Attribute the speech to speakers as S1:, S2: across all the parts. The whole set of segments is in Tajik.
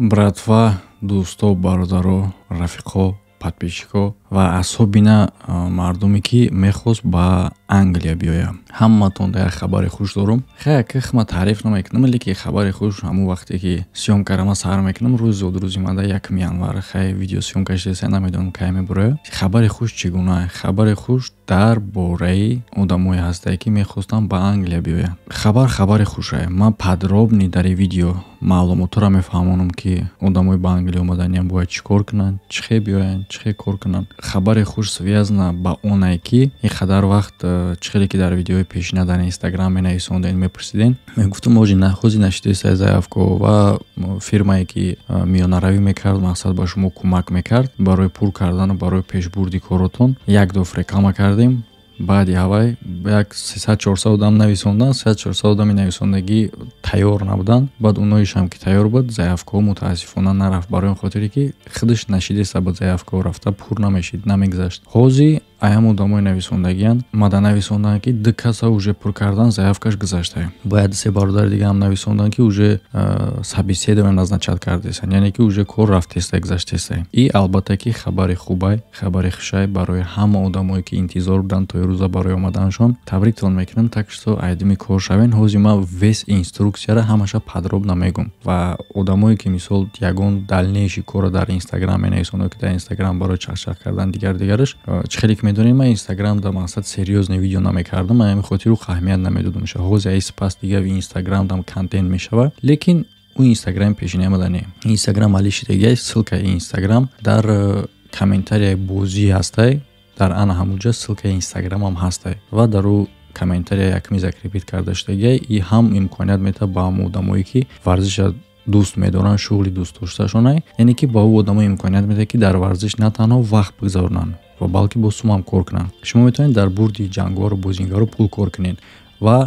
S1: братва дӯсто бародаро рафиқо падпешикҳо ва асобина мардуме ки мехост ба англия биёя ҳаматон дар як хабари хуш дорум хая кихма таъриф намекунам леки хабари хуш ҳамон вақте ки сиёмкарама сар мекунам рӯзи зодрӯзи мада як январ хай видео сиёмка шидеса намедонам кай мебурая хабари хуш чӣ гуна хабари хуш дар бораи одамое ҳастае ки мехостам ба англия биёя хабар хабари хушае ман падробни дари видео маълумотро мефаҳмонам ки одамои ба англия омаданиам бояд чӣ кор кунанд чӣ хе биёянд чӣ хе кор кунанд хабари хуш связана ба оне ки инқадар вақт э, чӣ хеле ки дар видеои пешина дар инстаграм менависондед мепурсидед мегуфтам оҷи на худи нашидаи сайзаевко ва фирмае ки э, миёнаравӣ мекард мақсад ба шумо кӯмак мекард барои пур кардану барои пешбурди коротон як доф реклама кардем баъди ҳавай як 3400 дам нависонданд 3400 дами нависондагӣ тайёр набуданд баъд оноишам ки тайёр буд заявко мутаассифона нарафт барои он хотире ки хидаш нашидеса ба заявко рафта пур намешид намегузашт ҳози аям одамои нависондагиянд мада нависонданд ки ду каса уже пур кардан заявкаш гузаштае бояд се бародари дигарам нависонданд ки уже сабисед назначат кардесанд яъне ки уже кор рафтеста гузаштесае и албатта ки хабари хубай хабари хушай барои ҳама одамое ки интизор буданд тоёр рӯза барои омаданашон табриктон мекунам так што айдами кор шавен ҳози ма вес инструксияро ҳамаша падроб намегум ва одамое ки мисол ягон далнейши корро дар инстаграм менависанд ки дар инстаграм барои чахчах кардан дигар дигараш чӣ хеле ки медонем ман инстаграм дар мақсад серьёзне видео намекардам ман ҳамин хотир ҳамият намедодам ша ҳози аи сипас дига инстаграм дам контент мешава лекин ӯ инстаграми пешин ямада не инстаграм алишидегиа ссилкаи инстаграм дар комментария бозӣ ҳастай дар ана ҳамуҷа ссилкаи инстаграмам ҳастай ва дар ӯ комментария якмизакрипит карда шудагӣ и ҳам имконият мета ба ҳаму одамое ки варзиша дӯст медоранд шуғли дӯстдоштаашонай яъне ки ба ӯ одамо имконият медиҳад ки дар варзиш на танҳо вақт бигзаронанд ва балки бо сумам кор кунанд шумо метавонед дар бурди ҷангвору бозингару пул кор кунед ва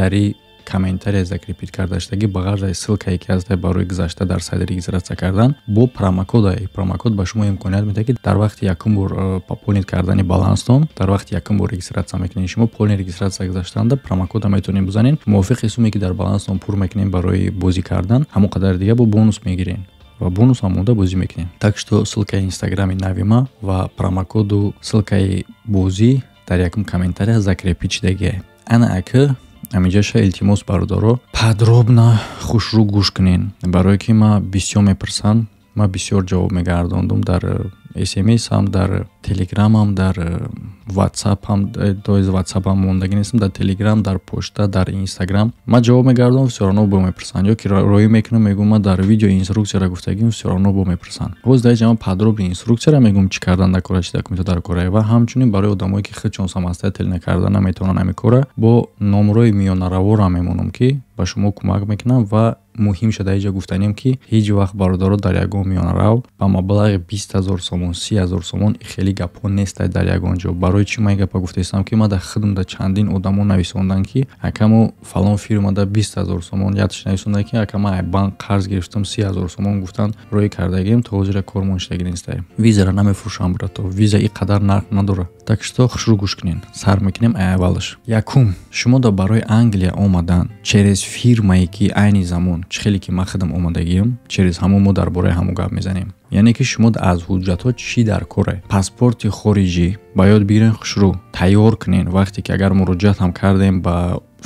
S1: дари комментария закрепить кардаштагӣ ба ғарзи ссилкае ки аз барои гузашта дар сайди регистратсия кардан бо промокод ай промокод ба шумо имконият медиҳад ки дар вақти якум бор э, пополнит кардани баланстон дар вақти якум бор регистратсия мекунед шумо полни регистратсия гузаштанда промокода метавонед бизанед мувофиқи суме ки дар баланстон пур мекунед барои бозӣ кардан ҳамон қадар дига бо бонус мегирен ва бонус амонда бозӣ мекунем так што ссилкаи инстаграми нави ма ва промокоду ссилкаи бозӣ дар якум комментария закрепичдагие ана акӯ ҳаминҷаша илтимос бародаро подробна хушрӯ гӯш кунен барое ки ма бисёр мепурсам ма бисёр ҷавоб мегардондум дар э, смс ам дар телеграм ам дар э, ватсап ам э, доз ватсап ам мондаги нестам дар телеграм дар почта дар инстаграм ма ҷавоб мегардам сёрано бо мепурсанд ё ки роӣ мекунам мегӯм ма дар видео инструксияра гуфтагим сёрано бо мепурсанд боз даҷа ма падроби инструксияра мегӯм чӣ кардан дар кора чида кумита дар кора ва ҳамчунин барои одамое ки хечон самаста телина карда наметавонанд ами кора бо номрои миёнараворам мемонам ки ба шумо кӯмак мекунам ва муҳим шуда ҷо гуфтанем ки ҳеҷ вақт бародаро дар ягон миёнарав ба маблағи бист азор сомон си азор сомон хеле гапҳо нестад дар ягон ҷо барои чӣ ман гапа гуфтаистам ки ма дар хидмда чандин одамо нависондан ки акаму фалон фирмада бист азор сомон ядш нависондан ки акама ай банк қарз гирифтам си азор сомон гуфтан рӯй кардагем то ҳозира кор моништаги нестаем визара намефурӯшам братҳо виза и қадар нарх надора так шудо хушрӯ гӯш кунен сар мекунем ай аввалаш якум шумо да барои англия омадан через фирмае ки айни замон чӣ хеле ки ман хадам омодагиам через ҳаму мо дар бораи ҳаму гап мезанем яъне ки шумо аз ҳуҷҷатҳо чӣ даркоре паспорти хориҷӣ ба ёд бигирен хушрӯ тайёр кунен вақте ки агар муроҷиат ҳам кардем ба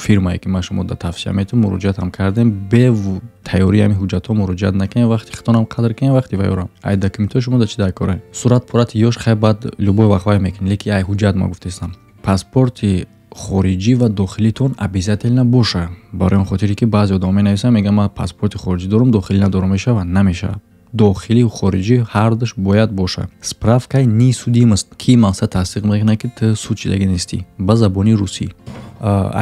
S1: фирмае ки ман шумо дар тавсия метун муроҷиат ҳам кардем бе тайёрии ҳами ҳуҷҷатҳо муроҷиат накунем вақти хатонам қадр кунем вақти ваёрам ай документҳо шумо дар чӣ даркоре сурат пурати ёш хай баъд любой вақт вай мекунем леки ай ҳуҷҷат ма гуфтестам паспорти хориҷӣ ва дохилитон обязател набоша барои он хотире ки баъзе одамо менависанд мегӯяд ман паспорти хориҷӣ дорам дохилӣ надорам мешавад намешавад дохили хориҷи ҳардуш бояд боша справкаи ни судимаст ки мақсад тасдиқ мекунад ки ту судчидагӣ нестӣ ба забони русӣ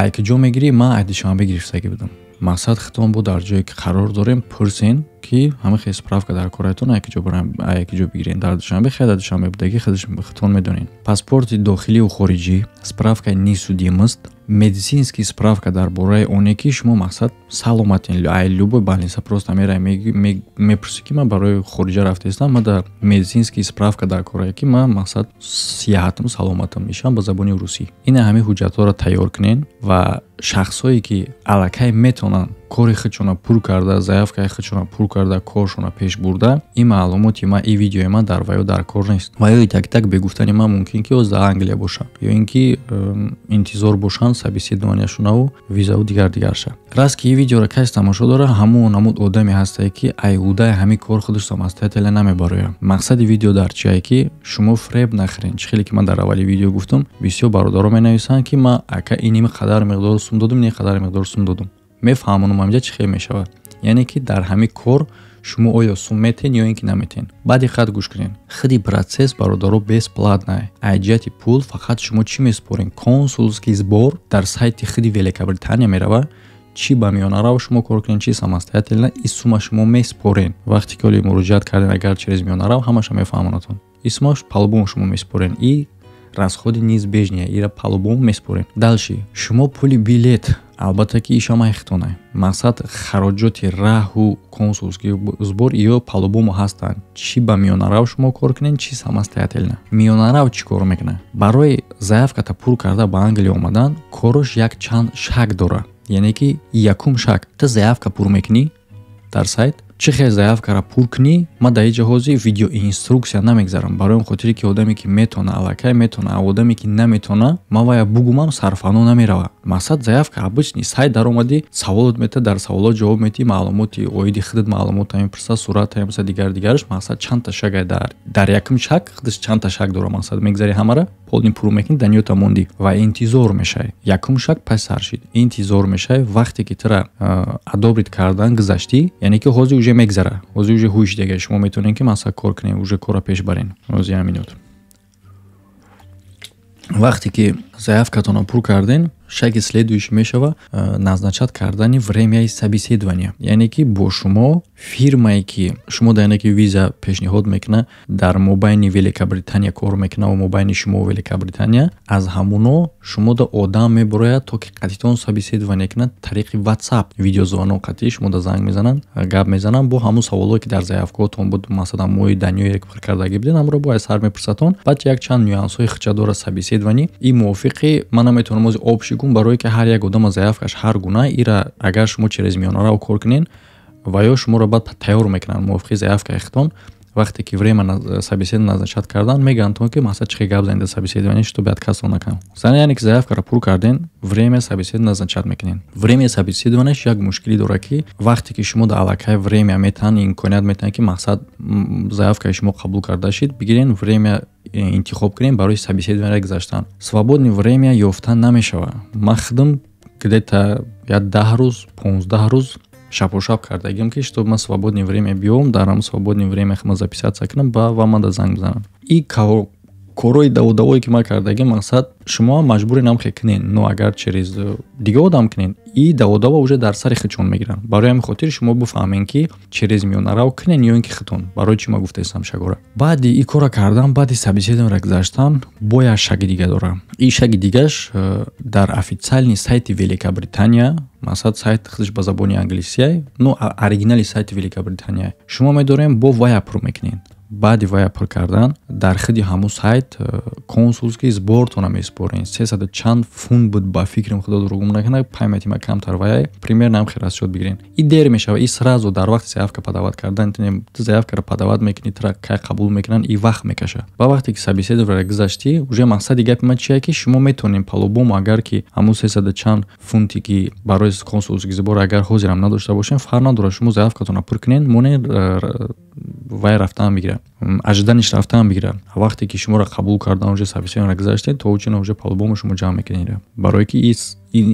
S1: айкиҷо мегирӣ ман айдишанбе гирифтагӣ будам мақсад хитон буд дар ҷое ки қарор дорем пурсин ки ҳама хеи справка дар корайтон аякиҷо ҷо бигирен дар душанбе хеда душанбе будаги хедашхитон медонин паспорти дохиливу хориҷӣ справкаи нисудимаст медицински справка дар бораи оне ки шумо мақсад саломатин ай любой болница просто мерай мепурсӣ ки ман барои хориҷа рафтаистам ма дар медицински справка дар корае ки ман мақсад сиҳатам саломатам мешавам ба забони русӣ ин ҳамин ҳуҷҷатҳоро тайёр кунен ва шахсҳое ки аллакай метавонанд кори хачона пур карда заявкаи хачона пур карда коршона пеш бурда ин маълумоти ма ин видеои ма дар вайё дар кор нест ва ё тактак бегуфтани ман мумкин ки оза англия бошад ё ин ки интизор бошанд сабиседованияшонаву визаву дигар дигарша раст ки и видеора кас тамошо дорад ҳамо намуд одаме ҳастае ки айҳудаи ҳамин кор худашам аз тайтеле намебароям мақсади видео дар чи ае ки шумо фреб нахӯред чӣ хеле ки ман дар аввали видео гуфтум бисёр бародаро менависанд ки ман ака ини қадар миқдор сум додум ин қадар миқдор сум додум мефаҳмонам амҷа чӣ хел мешавад яъне ки дар ҳамин кор шумо оё сум метен ё ин ки наметен баъди хат гӯш кунед хыди процесс бародаро бесплатная айҷиати пул фақат шумо чӣ меспорен консулский сбор дар сайти хыди великобритания мерава чӣ ба миёнарав шумо кор кунед чи самостоятелна и сума шумо меспорен вақте ки оли муроҷиат кардем агар через миёнарав ҳамаша мефаҳмонатон и сума палубом шумо меспорен и расходи низ бежния ира палубом меспорен далши шумо пули билет албатта ки иша мехтона мақсад хароҷоти раҳу консулский збор ё палубому ҳастанд чӣ ба миёнарав шумо кор кунен чи самостоятелна миёнарав чӣ кор мекуна барои заявката пур карда ба англия омадан корош як чанд шак дора яъне ки якум шак ты заявка пур мекунӣ дар сайт чӣ хел заявкара пур кунӣ ма дар и ҷаҳози видеоинструксия намегзарам барои он хотире ки одаме ки метона аллакай метона а одаме ки наметона ма вая бугумам сарфано намеравад мақсад заявка обычный сайт даромади саволот мета дар саволо ҷавоб мети маълумоти оиди хидат маълумота мепурса суръат мса дигар дигараш мақсад чандта шак дар дар якм шак хидаш чандта шак доро мақсад мегзари ҳамара полни пур мекин даниёта монди ва интизор мешай якум шак пас саршид интизор мешай вақте ки тара адобрит кардан гузаштӣ яъне ки ҳозир уже мегзара ҳозир уже ҳуиш дигар шумо метавонед ки мақсад кор кунем уже кора пеш барен ҳозир ҳаминут вақте ки заявкатонро пур кардем шаги следующ мешава э, назначат кардани времяи собеседования яъне ки бо шумо фирмае ки шумо дайна ки виза пешниҳод мекуна дар мобайни великобритания кор мекуна ва мобайни шумо великобритания аз ҳамуно шумо да одам мебурояд то ки қатитон собеседование кунад тариқи ватсап видеозвонок қатӣ шумо да занг мезананд э, гап мезананд бо ҳамун саволое ки дар заявкоатон буд масалан мои даниё як паркардагӣ будем ҳамро бояд сар мепурсатон баъд якчанд нюансҳои хичадора собеседование и муоф мувофиқӣ ман наметавонам ози об шигум барое ки ҳар як одама заяфкаш ҳар гуна ира агар шумо черезмиёнаро кор кунен ва ё шуморо баъд тайёр мекунанд мувофиқи заяфка ихтон вақте ки врема сабеседи назначат кардан мегӯянтон ки масаа чихе гап занед сабеседи ва ништо бояд касл накам сана яъне ки заявкара пур кардин врема сабеседи назначат мекунед времаи сабеседи ванаш як мушкили дорад ки вақте ки шумо дар аллакай врема метавон имконият метавон ки мақсад заявкаи шумо қабул карда шид бигирен врема э, интихоб кунед барои сабеседивара гузаштан свободи врема ёфта намешавад махдам гдета як даҳ рӯз понздаҳ рӯз шапошап кардагим ки чтоб ман свободне время биём дарам свободне время хама записаться кунам ба вамада занг бизанам и кого корои давудавое ки ма кардагӣ мақсад шумо маҷбури намхе кунен ну агар через э, дига одам кунен и давудава уже дар сари хичон мегирам барои ҳамин хотир шумо буфаҳмен ки через миёнарав кунен ё ин ки хитон барои чӣ ма гуфтаесам шагора баъди и корро кардам баъди собеседонра гузаштан бояз шаги дига дорам и шаги дигаш э, дар официални сайти великобритания масад сайт хизиш ба забони англисия ну оригинали сайти великобритания шумо медорем бо вай апро мекунен баъди вай апл кардан дар хиди ҳамун сайт э, консулский сбортона меспорен сесад чанд фунт буд ба фикрим худо дургум накарда пайматима камтар вай примернаам хирасчот бигирен и дер мешава и сразу дар вақти заявка падават кардан заявкаро падават мекуни тра кай қабул мекунанд и вақт мекаша ва вақте ки собеседовара гузашти уже мақсади гапи ма чия ки шумо метонем палубому агар ки ҳамун сесад чанд фунте ки барои консулский збор агар ҳозирам надошта бошем фарнадора шумо заявкатона пур кунен монер э, вай рафтан бигирад аз жданиш рафтан бигира вақте ки шуморо қабул карда оно сависёра гузаштед то учуна уже по-любому шумо ҷамъ мекунира барое ки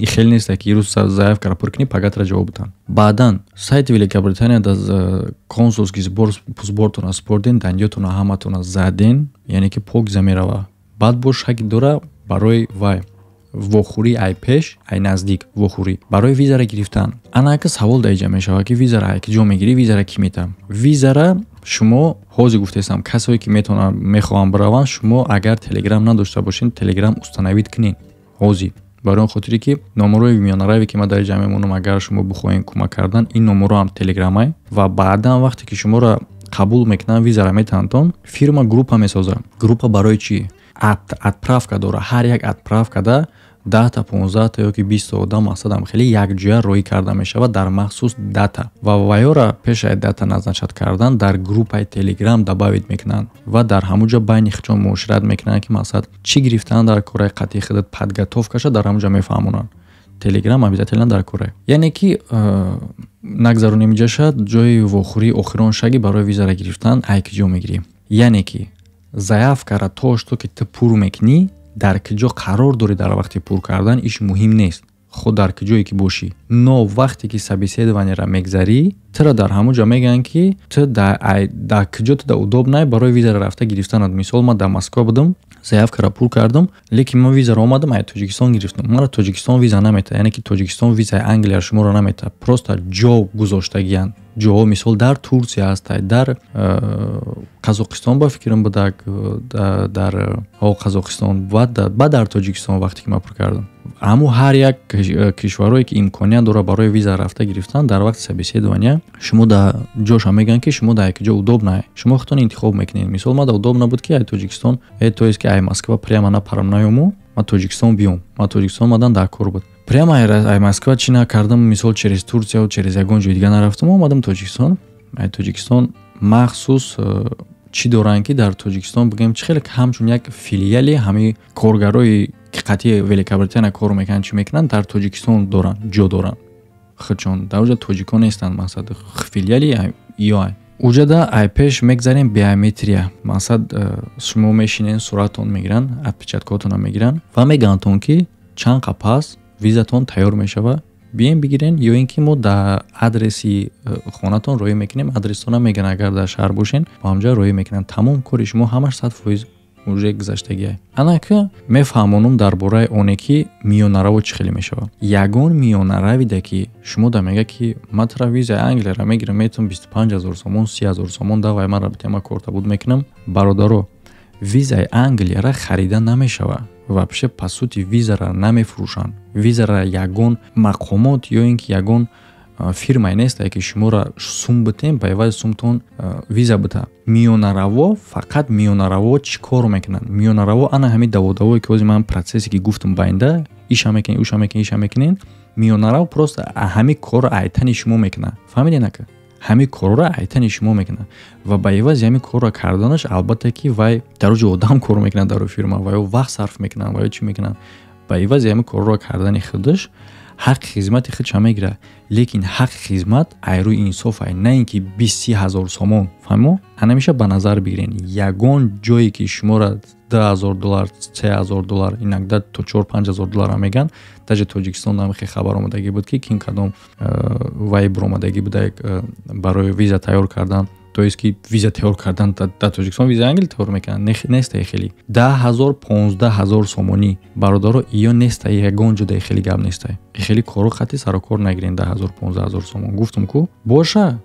S1: хел нестад ки ирӯз заиф кара пур кунӣ пагатра ҷавоб дан баъдан сайти великобритания э, аз консулски пузбортон аспордин дандиётона ҳаматона задин яъне ки пок замерава баъд бо шаки дора барои вай вохӯрӣ ай пеш ай наздик вохӯрӣ барои визара гирифтан анакас ҳавол даиҷа мешавад ки визара ай киҷо мегирӣ визара кимита визара шумо ҳозир гуфтаам касое ки мехоҳам бираванд шумо агар телеграм надошта бошен телеграм установид кунед ҳози барои он хотире ки номерои вимёнараве ки ма дар ҷамъи монам агар шумо бихоҳед кӯмак кардан ин номероам телеграмае ва баъдан вақте ки шуморо қабул мекунам визара метаҳандтон фирма группа месозад группа барои чи отправка дора ҳар як отправка да ده تا 15 تا یکی 20 آدم هست هم خیلی یک جای روی کرده می در مخصوص داتا و ویورا پیش های داتا نزنشد کردن در گروپ های تلگرام دباوید میکنن و در همونجا بین خیلی موشرت میکنن که مثلا چی گرفتن در کره قطعی خیلی پدگتوف کشه در همونجا می تلگرام هم بیده در کره یعنی که نگذارو نمی جای وخوری اخیران شگی برای ویزار گرفتن ایک جو می گریم یعنی که زیاف کرد تو که تو پرو میکنی дар киҷо қарор дорӣ дар вақти пур кардан иш муҳим нест худ дар киҷое ки бошӣ но вақте ки собеседованияро мегзарӣ тӯро дар ҳамон ҷо мегӯянд ки ту дар киҷо туда удоб най барои визара рафта гирифтанад мисол ман дар москва будам заявкаро пур кардам лекин ман визаро омадам ай тоҷикистон гирифтам маро тоҷикистон виза наметад яъне ки тоҷикистон визаи англияро шуморо наметад просто ҷо гузоштагиянд ҷоҳо мисол дар турсия аст дар қазоқистон э, ба фикрам будак э, дар қазоқистон э, ба дар тоҷикистон вақте ки ман пур кардам аммо ҳар як кишварое ки имконият дора барои виза рафта гирифтан дар вақти собеседования шумо да ҷоша мегӯянд ки шумо дар якҷо удобнае шумо хутон интихоб мекунед мисол ма да удобна буд ки ай тоҷикистон э тоест ки ай москва прияма напарам наёму ма тоҷикистон биём ма тоҷикистон омадан дар кор буд прямо ай москва чи накардам мисол через турсияу через ягон ҷои дига нарафтам омадам тоҷикистон ай тоҷикистон махсус э, чӣ доранд ки дар тоҷикистон бигӯем чи хеле ҳамчун як филиале ҳамаи коргарои ки қатъи великобритания кор мекунанд чӣ мекунанд дар тоҷикистон доранд ҷо доранд хачон даа тоҷико нестанд мақсад филиале ё ай уҷада ай пеш мегзарем биометрия мақсад э, шумо мешинен суръатон мегиранд отпечаткотонам мегиранд ва мегӯянтон ки чанд қапас визатон тайёр мешава биён бигирен ё ин ки мо дар адреси э, хонатон роӣ мекунем адресона меган агар дар шаҳр бошен амҷа роӣ мекунанд тамом кори шумо ҳамаш сад фоиз уже гузаштагия анака мефаҳмонум дар бораи оне ки миёнараво чӣ хеле мешава ягон миёнараведа ки шумо да мега ки ма тара визаи англияра мегирам метавон бистпанҷ азор сомон си азор сомон давай ман рабитама кортабуд мекунам бародаро визаи англияра харида намешава вообще по сути визара намефурӯшанд визара ягон мақомот ё ин ки ягон фирмае нестае ки шумора сум битем ба ивази сумтон виза бита миёнараво фақат миёнараво чӣ кор мекунанд миёнараво ана ҳами даводавое ки ози ман процесе ки гуфтам баинда иша мекунед уша мекунед иша мекунед миёнараво просто ҳами корро айтани шумо мекунад фаҳмиденака ҳамин корро айтани шумо мекунад ва ба иваз ҳамин корро карданаш албатта ки вай дарои одам кор мекунад дар фирма ва ё вақт сарф мекунад ва ё чӣ мекунад ба иваз ҳамин корро кардани худаш ҳаққи хизмати худ ша мегирад лекин ҳаққи хизмат айрӯи инсофай на ин ки бисти ҳазор сомон фаҳмо ҳанамеша ба назар бигирен ягон ҷое ки шуморад 2000 доллар 3000 доллар инакда то 45000 доллара меган даже тоҷикистон намихе хабар омадагӣ буд ки кин кадом вайбр омадагӣ буда э, барои виза тайёр кардан то ест ки виза тайёр кардан дар тоҷикистон визаи англи тайёр мекунанд нестае хели 10000 15000 сомонӣ бародаро иё нестае ягон ҷодае хели гап нестае хели кору хати сарукор нагирен 10000 15000 сомон гуфтам ку боша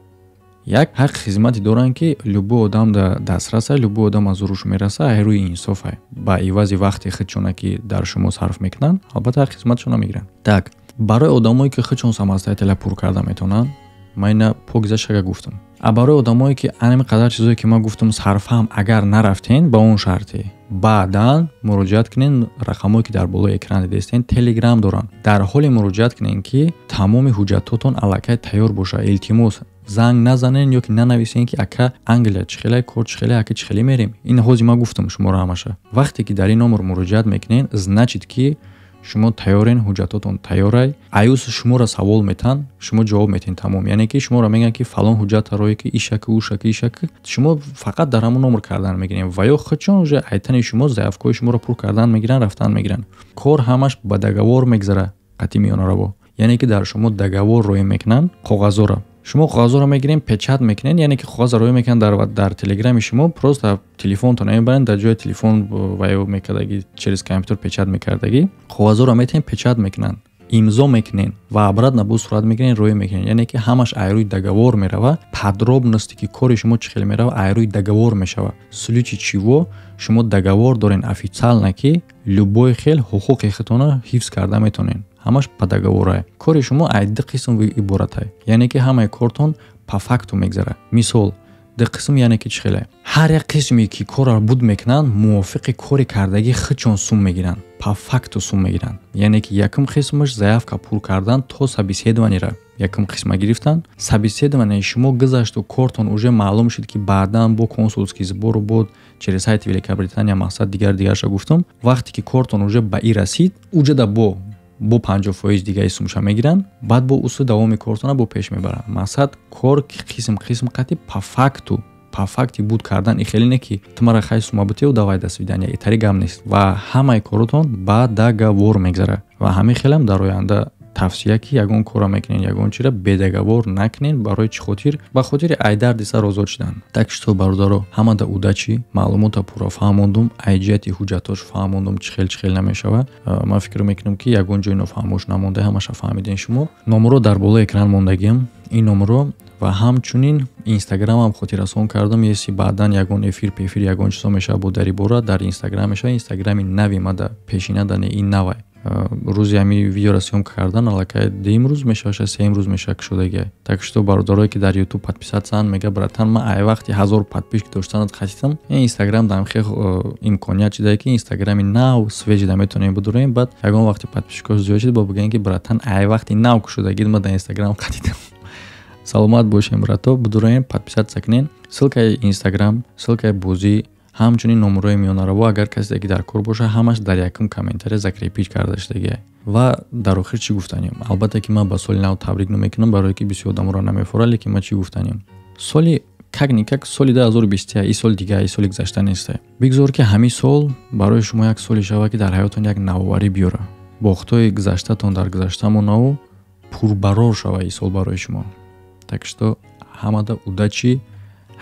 S1: як ҳақ хизмати доранд ки любу одам дар дастраса любу одам аз урӯш мераса ай рӯи инсофа ба ивази вақти худшона ки дар шумо сарф мекунанд албатта ҳар хизматшона мегиранд так барои одамое ки худшон самостоятила пур карда метавонанд ман ина погузаштага гуфтам а барои одамое ки анами қадар чизое ки ман гуфтам сарфам агар нарафтен ба он шарте баъдан муроҷиат кунен рақамое ки дар болои экран дистен телеграм доранд дар ҳоле муроҷиат кунен ки тамоми ҳуҷҷатотон аллакай тайёр бошад илтимос занг назанен ёки нанависен ки ака англия чихелай кор чихелай ака чихелӣ мерем ин ҳози ма гуфтам шуморо ҳамаша вақте ки дар ин номур муроҷиат мекунен значит ки шумо тайёрен ҳуҷҷатотон тайёрай аюс шумора савол метан шумо ҷавоб метин тамом яъне ки шуморо мегӯян ки фалон ҳуҷҷатароек ишаки ушаки ишаки шумо фақат дар ҳамун номр кардан мегирем ва ё хачон уже айтани шумо заъфкои шуморо пур кардан мегиран рафтан мегиран кор ҳамаш ба договор мегзара қатъи миёнараво яъне ки дар шумо договор роӣ мекунанд коғазоро шумо қоғазоро мегирем печат мекунед яъне ки қоғаз рои мекунад дар, дар телеграми шумо просто телефонтон мебаранд дар ҷои телефон ваё мекардаги через компютер печат мекардаги қоғазоро метаем печат мекунанд имзо мекунен ва обратно бо сурат мекунен рӯя мекунен яъне ки ҳамаш айрӯи договор мерава подробности ки кори шумо чӣ хел мерава айрӯи договор мешава сулучи чиво шумо договор дорен официально ки любой хел ҳуқуқи хатона ҳифз карда метонен ҳамаш ба договорае кори шумо айди қисм иборатае яъне ки ҳамаи кортон по факту мегзарад мисол ди қисм яъне ки чӣ хеле ҳар як қисме ки корро буд мекунанд мувофиқи кори кардагӣ хичон сум мегиранд по факту сум мегиранд яъне ки якум қисмаш заявка пур кардан то собеседованира якум қисма гирифтанд собеседование шумо гузашту кортон уже маълум шид ки баъдан бо консулский збору бод через сайти великобритания мақсад дигар дигарша гуфтам вақте ки кортон уже ба и расид уҷада бо бо панҷофоиз дигари сумша мегиранд баъд бо усу давоми кортона бо пеш мебаранд мақсад кор қисм қисм қатъи па факту па факти буд кардан и хеле не ки тумара хай сумабутиу давай дасвидания итари гам нест ва ҳамаи коротон ба договор мегзарад ва ҳамин хелам дар оянда тавсия ки ягон кора мекунед ягон чира бедагавор накунед барои чӣ хотир ба хотири айдарди сар озод шудан так шито бародаро ҳамада уда чӣ маълумота пурро фаҳмондум айҷияти ҳуҷҷатош фаҳмондум чӣ хел чӣ хел намешава ман фикр мекунам ки ягон ҷои нофаҳмош намонда ҳамаша фаҳмидин шумо номро дар болои экран мондагиам ин номро ва ҳамчунин инстаграмам хотиррасон кардам еси баъдан ягон эфир пефир ягон чизо мешава бо дари бора дар инстаграм мешава инстаграми нави мада пешинадани ин навай рӯзи ҳамин видеора сиём кардан аллакай дим рӯз мешавад шо сеим рӯз мешавад кушодаги так шуто бародарое ки дар ютуб подписатсан мега братан ман ай вақти ҳазор подписчик доштанат хатитам ин инстаграм дамхе имконият чи дае ки инстаграми нав свежи да метонем бидурем бад ягон вақти подписчикош зиёд шид бо бигӯем ки братан ай вақти нав кушодагид ма дар инстаграм хатитам саломат бошем брато бидурем подписатса кунен ссилкаи инстаграм ссилкаи бузӣ ҳамчунин номурои миёнараво агар касе ки дар кор бошад ҳамаш дар якум комментария закрепич карда шудаги ва дар охир чӣ гуфтанем албатта ки ман ба соли нав табрик намекунам барое ки бисёр одамро намефора лекин ма чӣ гуфтанем соли как никак соли 2021 и соли дигар и соли гузашта нест бигзор ки ҳамин сол барои шумо як соле шава ки дар ҳаётон як навоварӣ биёра бохтои гузаштатон дар гузаштамонаву пурбарор шава и сол барои шумо так што ҳамада удачи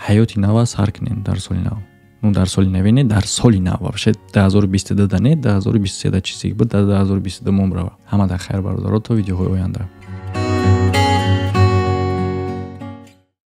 S1: ҳаёти нава сар кунен дар соли нав ну дар соли наве не дар соли нава ваше дуазору бистуда да не дуазору бистуседа чизик буд да дуазору бистуда мом рава ҳама дар хайр бародаро то видеоҳои оянда